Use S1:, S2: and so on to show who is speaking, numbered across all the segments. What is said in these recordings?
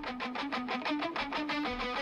S1: フフフフフ。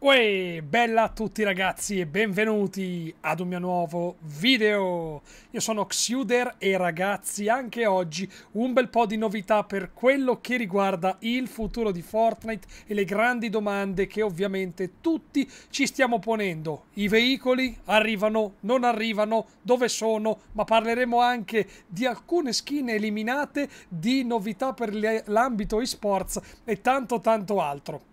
S1: Uè, bella a tutti ragazzi e benvenuti ad un mio nuovo video! Io sono Xuder e ragazzi, anche oggi un bel po' di novità per quello che riguarda il futuro di Fortnite e le grandi domande che ovviamente tutti ci stiamo ponendo. I veicoli arrivano, non arrivano, dove sono? Ma parleremo anche di alcune skin eliminate, di novità per l'ambito esports e tanto tanto altro.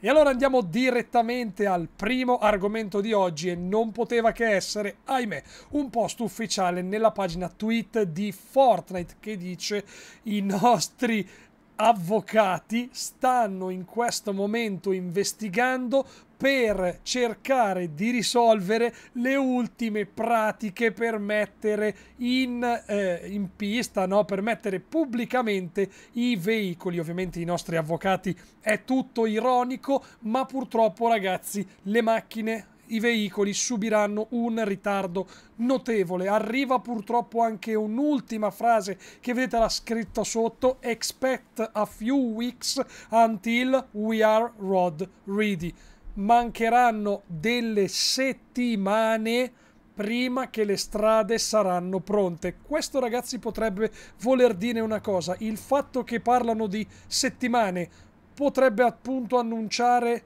S1: E allora andiamo direttamente al primo argomento di oggi e non poteva che essere, ahimè, un post ufficiale nella pagina tweet di Fortnite che dice i nostri avvocati stanno in questo momento investigando per cercare di risolvere le ultime pratiche per mettere in, eh, in pista, no? per mettere pubblicamente i veicoli. Ovviamente i nostri avvocati è tutto ironico, ma purtroppo ragazzi le macchine i veicoli subiranno un ritardo notevole. Arriva purtroppo anche un'ultima frase che vedete la scritta sotto, expect a few weeks until we are road ready. Mancheranno delle settimane prima che le strade saranno pronte. Questo ragazzi potrebbe voler dire una cosa, il fatto che parlano di settimane potrebbe appunto annunciare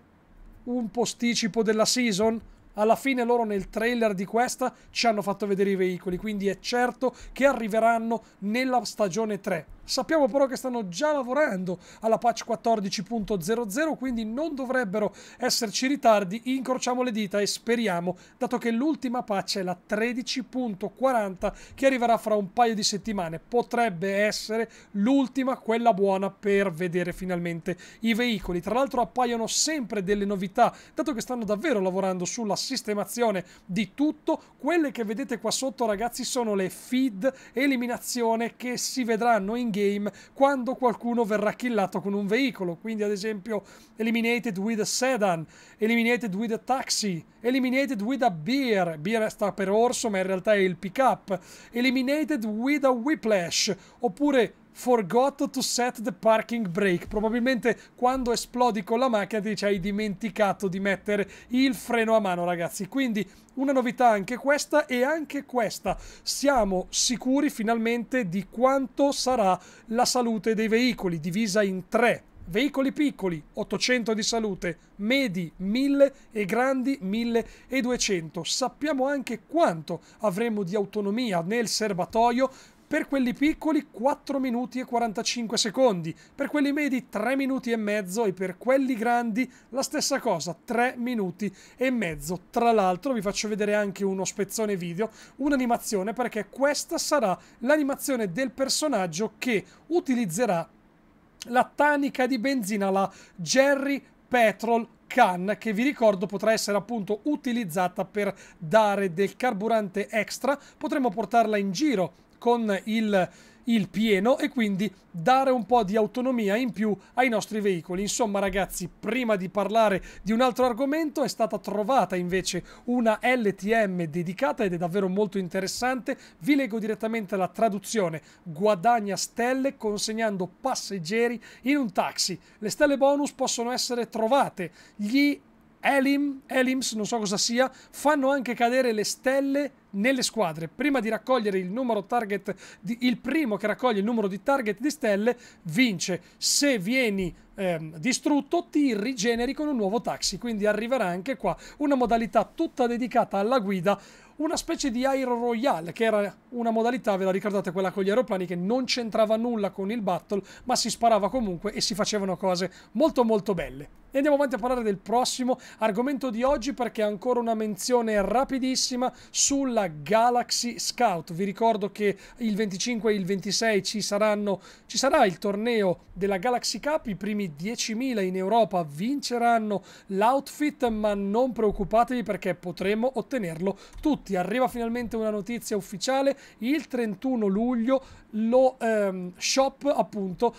S1: un posticipo della season? Alla fine loro nel trailer di questa ci hanno fatto vedere i veicoli, quindi è certo che arriveranno nella stagione 3. Sappiamo però che stanno già lavorando alla patch 14.00, quindi non dovrebbero esserci ritardi. Incrociamo le dita e speriamo, dato che l'ultima patch è la 13.40 che arriverà fra un paio di settimane. Potrebbe essere l'ultima, quella buona per vedere finalmente i veicoli. Tra l'altro appaiono sempre delle novità, dato che stanno davvero lavorando sulla sistemazione di tutto. Quelle che vedete qua sotto, ragazzi, sono le feed eliminazione che si vedranno in game game quando qualcuno verrà killato con un veicolo. Quindi, ad esempio, eliminated with a sedan, eliminated with a taxi, eliminated with a beer. Beer sta per orso, ma in realtà è il pick up. Eliminated with a whiplash, oppure forgot to set the parking brake. Probabilmente quando esplodi con la macchina ti dice hai dimenticato di mettere il freno a mano, ragazzi. Quindi una novità anche questa e anche questa. Siamo sicuri finalmente di quanto sarà la salute dei veicoli, divisa in tre. Veicoli piccoli 800 di salute, medi 1000 e grandi 1200. Sappiamo anche quanto avremo di autonomia nel serbatoio per quelli piccoli 4 minuti e 45 secondi, per quelli medi 3 minuti e mezzo e per quelli grandi la stessa cosa, 3 minuti e mezzo. Tra l'altro vi faccio vedere anche uno spezzone video, un'animazione perché questa sarà l'animazione del personaggio che utilizzerà la tanica di benzina, la Jerry Petrol Can, che vi ricordo potrà essere appunto utilizzata per dare del carburante extra, potremo portarla in giro con il, il pieno e quindi dare un po' di autonomia in più ai nostri veicoli. Insomma ragazzi, prima di parlare di un altro argomento è stata trovata invece una LTM dedicata ed è davvero molto interessante. Vi leggo direttamente la traduzione. Guadagna stelle consegnando passeggeri in un taxi. Le stelle bonus possono essere trovate. Gli Elim, Elims, non so cosa sia, fanno anche cadere le stelle nelle squadre. Prima di raccogliere il numero target, di, il primo che raccoglie il numero di target di stelle vince. Se vieni ehm, distrutto, ti rigeneri con un nuovo taxi. Quindi arriverà anche qua una modalità tutta dedicata alla guida una specie di Air Royale, che era una modalità, ve la ricordate quella con gli aeroplani, che non c'entrava nulla con il battle, ma si sparava comunque e si facevano cose molto molto belle. E andiamo avanti a parlare del prossimo argomento di oggi perché ancora una menzione rapidissima sulla Galaxy Scout. Vi ricordo che il 25 e il 26 ci, saranno, ci sarà il torneo della Galaxy Cup, i primi 10.000 in Europa vinceranno l'outfit, ma non preoccupatevi perché potremo ottenerlo tutti Infatti arriva finalmente una notizia ufficiale, il 31 luglio lo ehm, shop appunto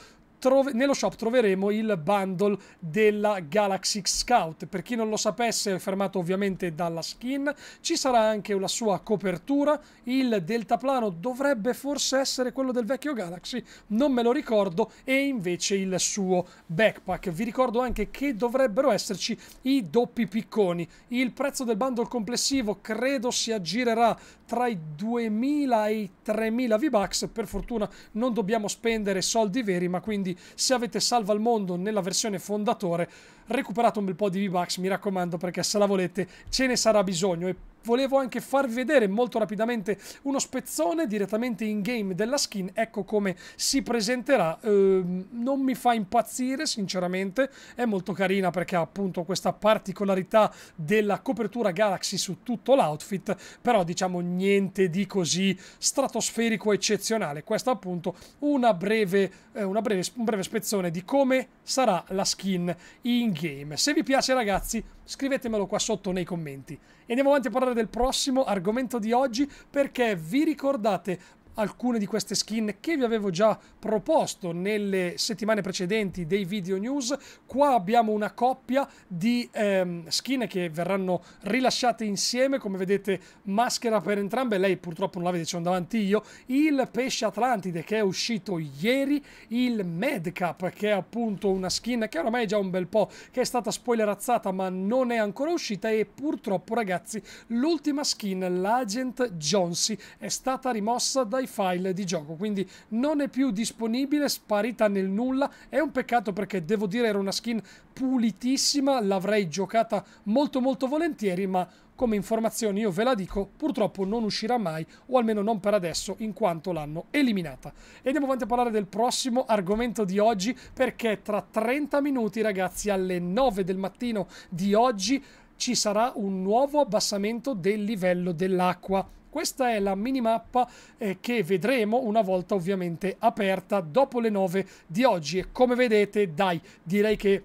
S1: nello shop troveremo il bundle della Galaxy Scout. Per chi non lo sapesse, è fermato ovviamente dalla skin, ci sarà anche la sua copertura. Il deltaplano dovrebbe forse essere quello del vecchio Galaxy, non me lo ricordo, e invece il suo backpack. Vi ricordo anche che dovrebbero esserci i doppi picconi. Il prezzo del bundle complessivo credo si aggirerà tra i 2000 e i 3000 V-Bucks. Per fortuna non dobbiamo spendere soldi veri, ma quindi se avete Salva il Mondo nella versione fondatore recuperato un bel po' di V-Bucks, mi raccomando, perché se la volete ce ne sarà bisogno. E volevo anche farvi vedere molto rapidamente uno spezzone direttamente in game della skin, ecco come si presenterà, ehm, non mi fa impazzire sinceramente, è molto carina perché ha appunto questa particolarità della copertura Galaxy su tutto l'outfit, però diciamo niente di così stratosferico eccezionale, questa appunto una breve, eh, una breve, un breve spezzone di come sarà la skin in game Se vi piace ragazzi scrivetemelo qua sotto nei commenti. E andiamo avanti a parlare del prossimo argomento di oggi perché vi ricordate alcune di queste skin che vi avevo già proposto nelle settimane precedenti dei video news. Qua abbiamo una coppia di ehm, skin che verranno rilasciate insieme, come vedete maschera per entrambe, lei purtroppo non la vede, ci sono davanti io, il pesce atlantide che è uscito ieri, il Medcap che è appunto una skin che oramai è già un bel po', che è stata spoilerazzata ma non è ancora uscita e purtroppo ragazzi l'ultima skin, l'Agent Jonesy, è stata rimossa dai dai file di gioco, quindi non è più disponibile, sparita nel nulla, è un peccato perché devo dire era una skin pulitissima, l'avrei giocata molto molto volentieri, ma come informazione io ve la dico, purtroppo non uscirà mai, o almeno non per adesso, in quanto l'hanno eliminata. E andiamo avanti a parlare del prossimo argomento di oggi, perché tra 30 minuti, ragazzi, alle 9 del mattino di oggi ci sarà un nuovo abbassamento del livello dell'acqua questa è la minimappa eh, che vedremo una volta ovviamente aperta dopo le 9 di oggi e come vedete dai direi che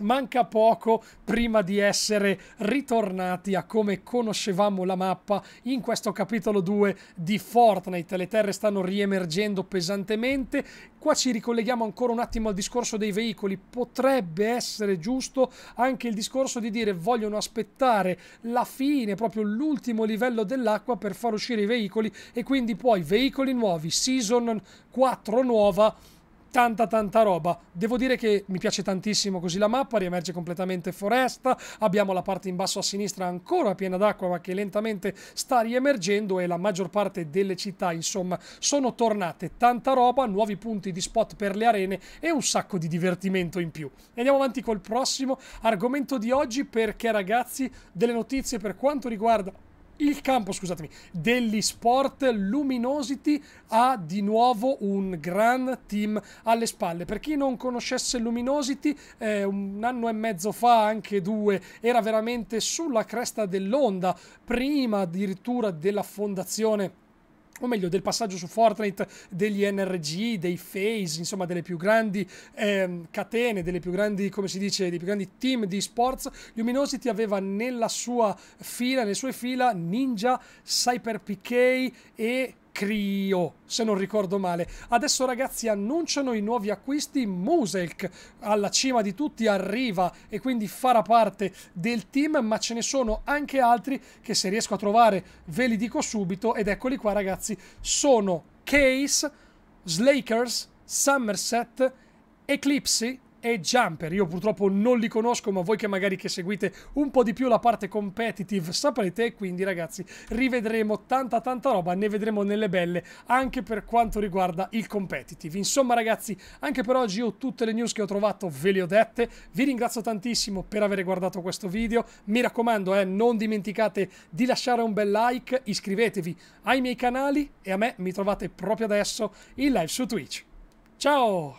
S1: manca poco prima di essere ritornati a come conoscevamo la mappa in questo capitolo 2 di Fortnite. Le terre stanno riemergendo pesantemente. Qua ci ricolleghiamo ancora un attimo al discorso dei veicoli. Potrebbe essere giusto anche il discorso di dire vogliono aspettare la fine, proprio l'ultimo livello dell'acqua per far uscire i veicoli e quindi poi veicoli nuovi, Season 4 nuova tanta tanta roba. Devo dire che mi piace tantissimo così la mappa, riemerge completamente foresta, abbiamo la parte in basso a sinistra ancora piena d'acqua ma che lentamente sta riemergendo e la maggior parte delle città insomma sono tornate. Tanta roba, nuovi punti di spot per le arene e un sacco di divertimento in più. E andiamo avanti col prossimo argomento di oggi perché ragazzi delle notizie per quanto riguarda il campo, scusatemi, degli sport Luminosity ha di nuovo un gran team alle spalle. Per chi non conoscesse Luminosity, eh, un anno e mezzo fa, anche due, era veramente sulla cresta dell'onda, prima addirittura della fondazione o meglio del passaggio su Fortnite degli NRG, dei Phase, insomma delle più grandi ehm, catene, delle più grandi, come si dice, dei più grandi team di esports, Luminosity aveva nella sua fila, nelle sue fila Ninja, Cyper PK e Crio, se non ricordo male. Adesso ragazzi annunciano i nuovi acquisti, Muselk alla cima di tutti arriva e quindi farà parte del team, ma ce ne sono anche altri che se riesco a trovare ve li dico subito ed eccoli qua ragazzi, sono Case, Slakers, Somerset, Eclipse, e Jumper. Io purtroppo non li conosco, ma voi che magari che seguite un po' di più la parte competitive saprete, quindi ragazzi rivedremo tanta tanta roba, ne vedremo nelle belle anche per quanto riguarda il competitive. Insomma ragazzi, anche per oggi io tutte le news che ho trovato ve le ho dette, vi ringrazio tantissimo per aver guardato questo video, mi raccomando eh, non dimenticate di lasciare un bel like, iscrivetevi ai miei canali e a me mi trovate proprio adesso in live su Twitch. Ciao!